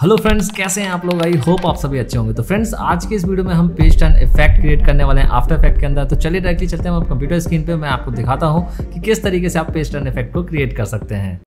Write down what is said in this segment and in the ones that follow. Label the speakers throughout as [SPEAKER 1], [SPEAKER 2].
[SPEAKER 1] hello friends कैसे हैं आप लोग आई होप आप सभी अच्छे होंगे तो फ्रेंड्स आज के इस वीडियो में हम पेस्ट एंड इफेक्ट क्रिएट करने वाले हैं आफ्टर इफेक्ट के अंदर तो चलिए डायरेक्टली चलते हैं हम कंप्यूटर स्क्रीन पे मैं आपको दिखाता हूँ कि किस तरीके से आप पेस्ट एंड इफेक्ट को क्रिएट कर सकते हैं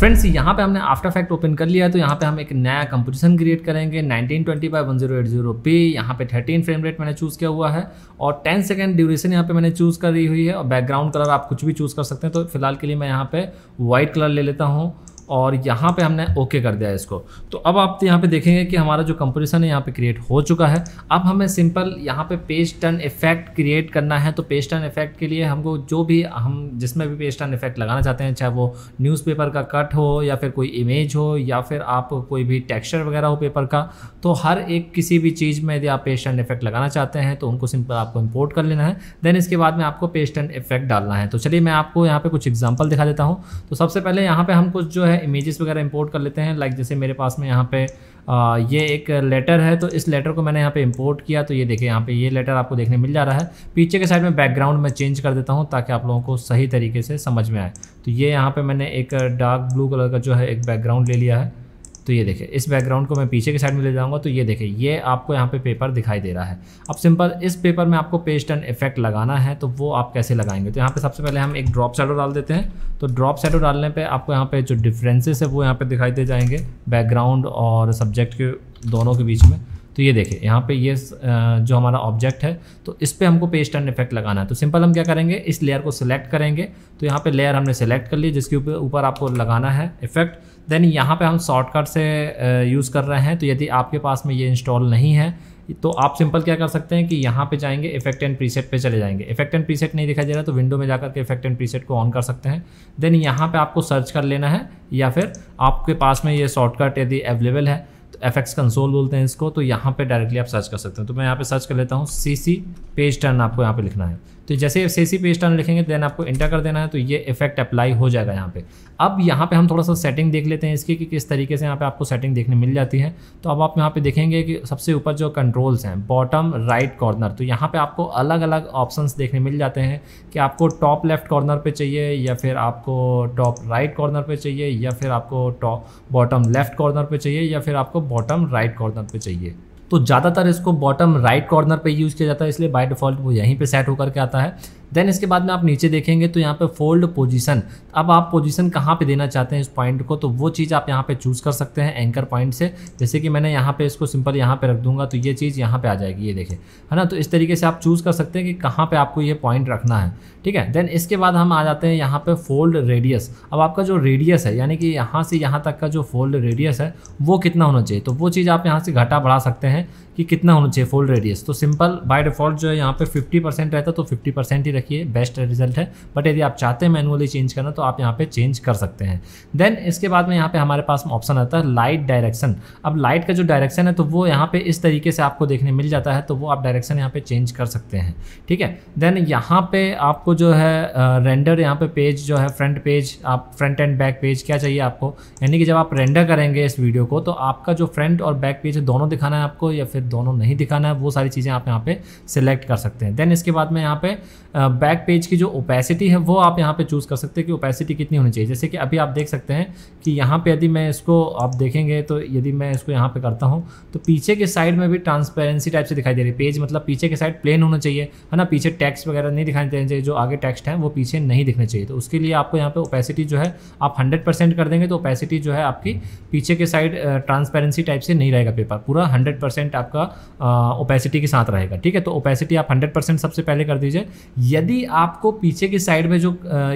[SPEAKER 1] फ्रेंड्स यहाँ पे हमने आफ्टर फैक्ट ओपन कर लिया तो यहाँ पे हम एक नया कंपोजिशन क्रिएट करेंगे 1920 बाय जीरो पे यहाँ पे 13 फ्रेम रेट मैंने चूज़ किया हुआ है और 10 सेकंड ड्यूरेशन यहाँ पे मैंने चूज़ करी हुई है और बैकग्राउंड कलर आप कुछ भी चूज़ कर सकते हैं तो फिलहाल के लिए मैं यहाँ पे वाइट कलर ले लेता हूँ और यहाँ पे हमने ओके कर दिया इसको तो अब आप यहाँ पे देखेंगे कि हमारा जो कंपोजिशन है यहाँ पे क्रिएट हो चुका है अब हमें सिंपल यहाँ पे पेज टर्न इफेक्ट क्रिएट करना है तो पेज टर्न इफेक्ट के लिए हमको जो भी हम जिसमें भी पेज टर्न इफेक्ट लगाना चाहते हैं चाहे वो न्यूज़पेपर का कट हो या फिर कोई इमेज हो या फिर आप कोई भी टेक्स्चर वगैरह हो पेपर का तो हर एक किसी भी चीज़ में यदि आप पेज टर्न इफेक्ट लगाना चाहते हैं तो उनको सिंपल आपको इम्पोर्ट कर लेना है देन इसके बाद में आपको पेज टर्न इफेक्ट डालना है तो चलिए मैं आपको यहाँ पर कुछ एग्जाम्पल दिखा देता हूँ तो सबसे पहले यहाँ पर हम कुछ जो है इमेजेस वगैरह इंपोर्ट कर लेते हैं लाइक जैसे मेरे पास में यहाँ पे आ, ये एक लेटर है तो इस लेटर को मैंने यहाँ पे इंपोर्ट किया तो ये देखिए यहाँ पे ये लेटर आपको देखने मिल जा रहा है पीछे के साइड में बैकग्राउंड मैं चेंज कर देता हूँ ताकि आप लोगों को सही तरीके से समझ में आए तो ये यहाँ पर मैंने एक डार्क ब्लू कलर का जो है एक बैकग्राउंड ले लिया है तो ये देखें इस बैकग्राउंड को मैं पीछे के साइड में ले जाऊँगा तो ये देखें ये आपको यहाँ पे पेपर दिखाई दे रहा है अब सिंपल इस पेपर में आपको पेस्ट एंड इफेक्ट लगाना है तो वो आप कैसे लगाएंगे तो यहाँ पे सबसे पहले हम एक ड्रॉप शेडो डाल देते हैं तो ड्रॉप शेडो डालने पर आपको यहाँ पर जो डिफ्रेंसेस है वो यहाँ पर दिखाई दे जाएंगे बैकग्राउंड और सब्जेक्ट के दोनों के बीच में तो ये देखिए यहाँ पे ये जो हमारा ऑब्जेक्ट है तो इस पर हमको पेस्ट एंड इफेक्ट लगाना है तो सिंपल हम क्या करेंगे इस लेयर को सिलेक्ट करेंगे तो यहाँ पे लेयर हमने सेलेक्ट कर ली जिसके ऊपर आपको लगाना है इफेक्ट देन यहाँ पे हम शॉर्टकट से यूज़ कर रहे हैं तो यदि आपके पास में ये इंस्टॉल नहीं है तो आप सिंपल क्या कर सकते हैं कि यहाँ पे जाएंगे इफेक्ट एंड प्रीसेट पे चले जाएंगे इफेक्ट एंड प्रीसेट नहीं दिखाई दे रहा तो विंडो में जाकर के इफेक्ट एंड प्रीसेट को ऑन कर सकते हैं देन यहाँ पे आपको सर्च कर लेना है या फिर आपके पास में ये शॉर्टकट यदि अवेलेबल है एफ एक्स कंसोल बोलते हैं इसको तो यहाँ पे डायरेक्टली आप सर्च कर सकते हैं तो मैं यहाँ पे सर्च कर लेता हूँ सी सी पेज टर्न आपको यहाँ पे लिखना है तो जैसे एफ सी पे टर्न लिखेंगे देन आपको इंटर कर देना है तो ये इफेक्ट अप्लाई हो जाएगा यहाँ पे अब यहाँ पे हम थोड़ा सा सेटिंग देख लेते हैं इसकी कि किस तरीके से यहाँ पे आपको सेटिंग देखने मिल जाती है तो अब आप यहाँ पे देखेंगे कि सबसे ऊपर जो कंट्रोल्स हैं बॉटम राइट कॉर्नर तो यहाँ पे आपको अलग अलग ऑप्शन देखने मिल जाते हैं कि आपको टॉप लेफ्ट कॉर्नर पर चाहिए या फिर आपको टॉप राइट कॉर्नर पर चाहिए या फिर आपको टॉप बॉटम लेफ्ट कॉर्नर पर चाहिए या फिर आपको बॉटम राइट कॉर्नर पर चाहिए तो ज़्यादातर इसको बॉटम राइट कॉर्नर पर यूज़ किया जाता है इसलिए बाई डिफ़ॉल्ट वो यहीं पर सेट होकर के आता है देन इसके बाद में आप नीचे देखेंगे तो यहाँ पे फोल्ड पोजीशन अब आप पोजीशन कहाँ पे देना चाहते हैं इस पॉइंट को तो वो चीज़ आप यहाँ पे चूज़ कर सकते हैं एंकर पॉइंट से जैसे कि मैंने यहाँ पे इसको सिंपल यहाँ पे रख दूंगा तो ये चीज़ यहाँ पे आ जाएगी ये देखें है ना तो इस तरीके से आप चूज़ कर सकते हैं कि कहाँ पर आपको ये पॉइंट रखना है ठीक है देन इसके बाद हम आ जाते हैं यहाँ पर फोल्ड रेडियस अब आपका जो रेडियस है यानी कि यहाँ से यहाँ तक का जो फोल्ड रेडियस है वो कितना होना चाहिए तो वो चीज़ आप यहाँ से घटा बढ़ा सकते हैं कि कितना होना चाहिए फोल्ड रेडियस तो सिंपल बाय डिफॉल्ट जो है यहाँ पे 50 परसेंट रहता तो 50 परसेंट ही रखिए बेस्ट रिजल्ट है बट यदि आप चाहते हैं मैनुअली चेंज करना तो आप यहाँ पे चेंज कर सकते हैं देन इसके बाद में यहाँ पे हमारे पास ऑप्शन आता है लाइट डायरेक्शन अब लाइट का जो डायरेक्शन है तो वो यहाँ पे इस तरीके से आपको देखने मिल जाता है तो वो आप डायरेक्शन यहाँ पे चेंज कर सकते हैं ठीक है देन यहाँ पे आपको जो है रेंडर यहाँ पे पेज जो है फ्रंट पेज आप फ्रंट एंड बैक पेज क्या चाहिए आपको यानी कि जब आप रेंडर करेंगे इस वीडियो को तो आपका जो फ्रंट और बैक पेज है दोनों दिखाना है आपको या फिर दोनों नहीं दिखाना है वो सारी चीज़ें आप यहाँ पे सिलेक्ट कर सकते हैं देन इसके बाद में यहाँ पे बैक पेज की जो ओपेसिटी है वो आप यहाँ पे चूज़ कर सकते हैं कि ओपेसिटी कितनी होनी चाहिए जैसे कि अभी आप देख सकते हैं कि यहाँ पे यदि मैं इसको आप देखेंगे तो यदि मैं इसको यहाँ पे करता हूँ तो पीछे के साइड में भी ट्रांसपेरेंसी टाइप से दिखाई दे रही है पेज मतलब पीछे के साइड प्लेन होना चाहिए है ना पीछे टैक्स वगैरह नहीं दिखाई देना चाहिए जो आगे टेक्स्ट है वो पीछे नहीं दिखने चाहिए तो उसके लिए आपको यहाँ पर ओपेसिटी जो है आप हंड्रेड कर देंगे तो ओपेसिटी जो है आपकी पीछे के साइड ट्रांसपेरेंसी टाइप से नहीं रहेगा पेपर पूरा हंड्रेड आपका ओपेसिटी के साथ रहेगा ठीक है तो ओपेसिटी आप हंड्रेड सबसे पहले कर दीजिए यदि आपको पीछे की साइड में जो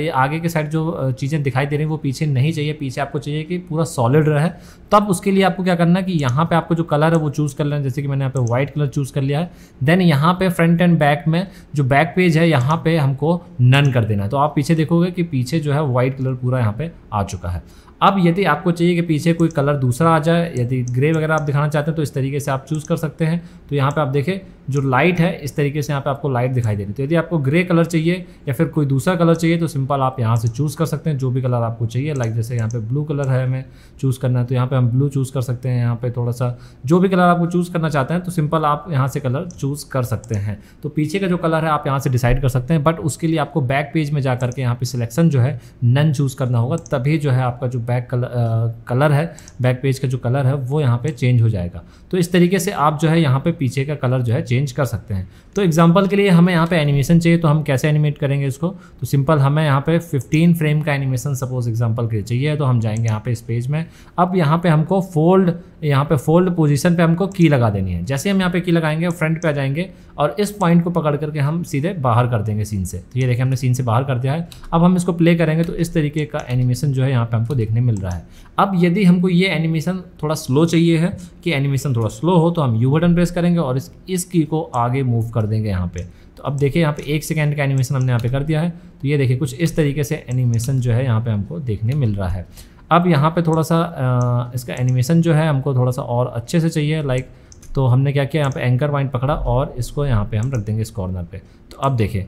[SPEAKER 1] ये आगे के साइड जो चीज़ें दिखाई दे रही हैं वो पीछे नहीं चाहिए पीछे आपको चाहिए कि पूरा सॉलिड रहे तब उसके लिए आपको क्या करना है कि यहाँ पे आपको जो कलर है वो चूज़ कर लेना जैसे कि मैंने यहाँ पे व्हाइट कलर चूज़ कर लिया है देन यहाँ पे फ्रंट एंड बैक में जो बैक पेज है यहाँ पे हमको नन कर देना है तो आप पीछे देखोगे कि पीछे जो है व्हाइट कलर पूरा यहाँ पे आ चुका है अब यदि आपको चाहिए कि पीछे कोई कलर दूसरा आ जाए यदि ग्रे वगैरह आप दिखाना चाहते हैं तो इस तरीके से आप चूज़ कर सकते हैं तो यहाँ पे आप देखें जो लाइट है इस तरीके से यहाँ पे आपको लाइट दिखाई दे रही है तो यदि आपको ग्रे कलर चाहिए या फिर कोई दूसरा कलर चाहिए तो सिंपल आप यहाँ से चूज़ कर सकते हैं जो भी कलर आपको चाहिए लाइक जैसे यहाँ पर ब्लू कलर है हमें चूज़ करना है तो यहाँ पर हम ब्लू चूज़ कर सकते हैं यहाँ पर थोड़ा सा जो भी कलर आपको चूज़ करना चाहते हैं तो सिंपल आप यहाँ से कलर चूज़ कर सकते हैं तो पीछे का जो कलर है आप यहाँ से डिसाइड कर सकते हैं बट उसके लिए आपको बैक पेज में जा करके यहाँ पर सिलेक्शन जो है नन चूज़ करना होगा तभी जो है आपका जो बैक कलर कलर है बैक पेज का जो कलर है वो यहाँ पे चेंज हो जाएगा तो इस तरीके से आप जो है यहाँ पे पीछे का कलर जो है चेंज कर सकते हैं तो एग्जाम्पल के लिए हमें यहाँ पे एनिमेशन चाहिए तो हम कैसे एनिमेट करेंगे इसको तो सिंपल हमें यहाँ पे 15 फ्रेम का एनिमेशन सपोज एग्जाम्पल के लिए चाहिए तो हम जाएंगे यहाँ पे इस पेज में अब यहाँ पे हमको फोल्ड यहाँ पे फोल्ड पोजिशन पर हमको की लगा देनी है जैसे हम यहाँ पे की लगाएंगे फ्रंट पर आ जाएंगे और इस पॉइंट को पकड़ करके हम सीधे बाहर कर देंगे सीन से तो ये देखिए हमने सीन से बाहर कर दिया है अब हम इसको प्ले करेंगे तो इस तरीके का एनिमेशन जो है यहाँ पे हमको देखने देखने मिल रहा है अब यदि हमको ये एनिमेशन थोड़ा स्लो चाहिए है कि एनिमेशन थोड़ा स्लो हो तो हम यू बटन प्रेस करेंगे और इस इस की को आगे मूव कर देंगे यहाँ पे तो अब देखिए यहाँ पे एक सेकेंड का एनिमेशन हमने यहाँ पे कर दिया है तो ये देखिए कुछ इस तरीके से एनिमेशन जो है यहाँ पे हमको देखने मिल रहा है अब यहाँ पे थोड़ा सा इसका एनिमेशन जो है हमको थोड़ा सा और अच्छे से चाहिए लाइक तो हमने क्या किया यहाँ पर एंकर पॉइंट पकड़ा और इसको यहाँ पर हम रख देंगे इस कॉर्नर पर तो अब देखें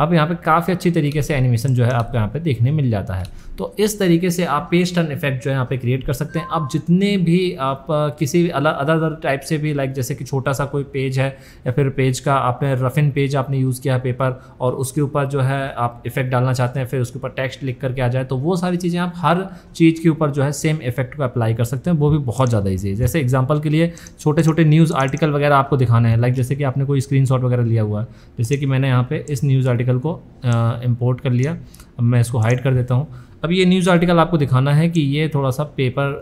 [SPEAKER 1] अब यहाँ पे काफ़ी अच्छी तरीके से एनिमेशन जो है आपको यहाँ पे देखने मिल जाता है तो इस तरीके से आप पेज टर्न इफेक्ट जो है यहाँ पे क्रिएट कर सकते हैं आप जितने भी आप किसी भी अलग अदर अदर टाइप से भी लाइक जैसे कि छोटा सा कोई पेज है या फिर पेज का आपने रफ इन पेज आपने यूज़ किया है पेपर और उसके ऊपर जो है आप इफेक्ट डालना चाहते हैं फिर उसके ऊपर टेक्स्ट लिख करके आ जाए तो वो सारी चीज़ें आप हर चीज़ के ऊपर जो है सेम इफेक्ट को अप्लाई कर सकते हैं वो भी बहुत ज़्यादा ईजी है जैसे एग्जाम्पल के लिए छोटे छोटे न्यूज़ आर्टिकल वगैरह आपको दिखाना है लाइक जैसे कि आपने कोई स्क्रीन वगैरह लिया हुआ है जैसे कि मैंने यहाँ पर इस न्यूज़ आर्टिकल आर्टिकल को इम्पोर्ट कर लिया अब मैं इसको हाइड कर देता हूँ अब ये न्यूज़ आर्टिकल आपको दिखाना है कि ये थोड़ा सा पेपर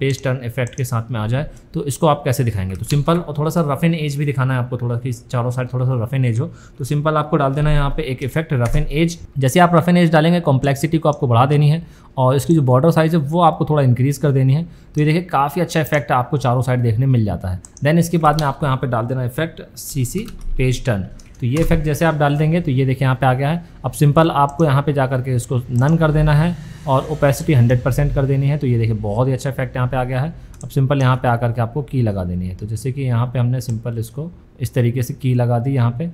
[SPEAKER 1] पेज टर्न इफेक्ट के साथ में आ जाए तो इसको आप कैसे दिखाएंगे तो सिंपल और थोड़ा सा रफ इन एज भी दिखाना है आपको थोड़ा कि चारों साइड थोड़ा सा रफ इन एज हो तो सिंपल आपको डाल देना है यहाँ पे एक इफेक्ट रफ इन एज जैसे आप रफ इन एज डालेंगे कॉम्प्लेक्सिटी को आपको बढ़ा देनी है और इसकी जो बॉर्डर साइज़ है वो आपको थोड़ा इंक्रीज़ कर देनी है तो ये देखिए काफ़ी अच्छा इफेक्ट आपको चारों साइड देखने मिल जाता है देन इसके बाद में आपको यहाँ पर डाल देना इफेक्ट सी पेज टर्न तो ये इफेक्ट जैसे आप डाल देंगे तो ये देखिए यहाँ पे आ गया है अब सिंपल आपको यहाँ पे जा करके इसको नन कर देना है और ओपेसिटी 100% कर देनी है तो ये देखिए बहुत ही अच्छा इफेक्ट यहाँ पे आ गया है अब सिंपल यहाँ पे आकर के आपको की लगा देनी है तो जैसे कि यहाँ पे हमने सिंपल इसको इस तरीके से की लगा दी यहाँ पे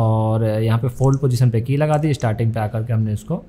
[SPEAKER 1] और यहाँ पे फोल्ड पोजिशन पर की लगा दी स्टार्टिंग पे आकर के हमने इसको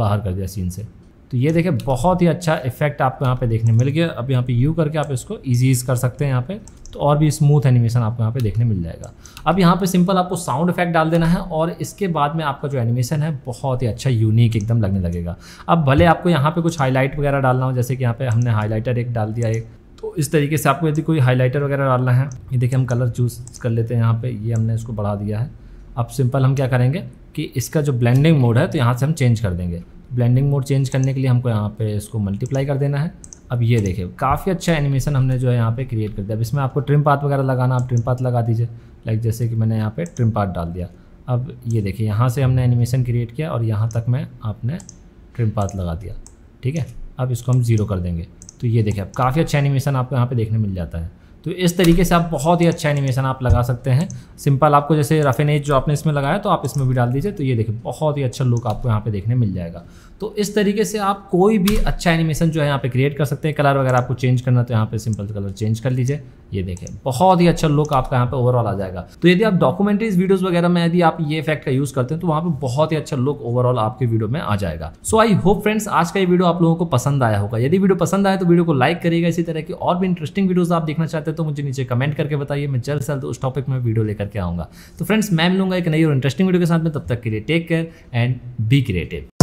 [SPEAKER 1] बाहर कर दिया सीन से तो ये देखिए बहुत ही अच्छा इफेक्ट आपको यहाँ पे देखने मिल गया अब यहाँ पे यू करके आप इसको ईजीज कर सकते हैं यहाँ पे तो और भी स्मूथ एनिमेशन आपको यहाँ पे देखने मिल जाएगा अब यहाँ पे सिंपल आपको साउंड इफेक्ट डाल देना है और इसके बाद में आपका जो एनिमेशन है बहुत ही अच्छा यूनिक एकदम लगने लगेगा अब भले आपको यहाँ पे कुछ हाईलाइट वगैरह डालना हो जैसे कि यहाँ पे हमने हाईलाइटर एक डाल दिया एक तो इस तरीके से आपको यदि कोई हाईलाइटर वगैरह डालना है ये देखिए हम कलर चूज़ कर लेते हैं यहाँ पे ये हमने इसको बढ़ा दिया है अब सिंपल हम क्या करेंगे कि इसका जो ब्लेंडिंग मोड है तो यहाँ से हम चेंज कर देंगे ब्लेंडिंग मोड चेंज करने के लिए हमको यहाँ पे इसको मल्टीप्लाई कर देना है अब ये देखिए काफ़ी अच्छा एनिमेशन हमने जो है यहाँ पे क्रिएट कर दिया अब इसमें आपको ट्रिम पाथ वगैरह लगाना आप ट्रिम पाथ लगा दीजिए लाइक जैसे कि मैंने यहाँ पे ट्रिम पाथ डाल दिया अब ये देखिए यहाँ से हमने एनिमेशन क्रिएट किया और यहाँ तक मैं आपने ट्रिम पाथ लगा दिया ठीक है अब इसको हम ज़ीरो कर देंगे तो ये देखिए अब काफ़ी अच्छा एनिमेशन आपको यहाँ पर देखने मिल जाता है तो इस तरीके से आप बहुत ही अच्छा एनिमेशन आप लगा सकते हैं सिंपल आपको जैसे एज जो आपने इसमें लगाया तो आप इसमें भी डाल दीजिए तो ये देखिए बहुत ही अच्छा लुक आपको यहाँ पे देखने मिल जाएगा तो इस तरीके से आप कोई भी अच्छा एनिमेशन जो है यहाँ पे क्रिएट कर सकते हैं कलर वगैरह आपको चेंज करना तो यहाँ पे सिंपल कलर चेंज कर लीजिए ये देखें बहुत ही अच्छा लुक आपका यहाँ पे ओवरऑल आ जाएगा तो यदि आप डॉक्यूमेंट्रीज वीडियोस वगैरह में यदि आप ये इफेक्ट का यूज करते हैं तो वहाँ पे बहुत ही अच्छा लुक ओवरऑल आपके वीडियो में आ जाएगा सो आई होप फ्रेंड्स आज का ये वीडियो आप लोगों को पसंद आया होगा यदि वीडियो पसंद आए तो वीडियो को लाइक करिएगा इसी तरह की और भी इंटरेस्टिंग वीडियोज आप देखना चाहते तो मुझे नीचे कमेंट करके बताइए मैं जल्द से जल्द उस टॉपिक में वीडियो लेकर के आऊँगा तो फ्रेंड्स मैं मिलूंगा एक नई और इंटरेस्टिंग वीडियो के साथ में तब तक के लिए take care and be creative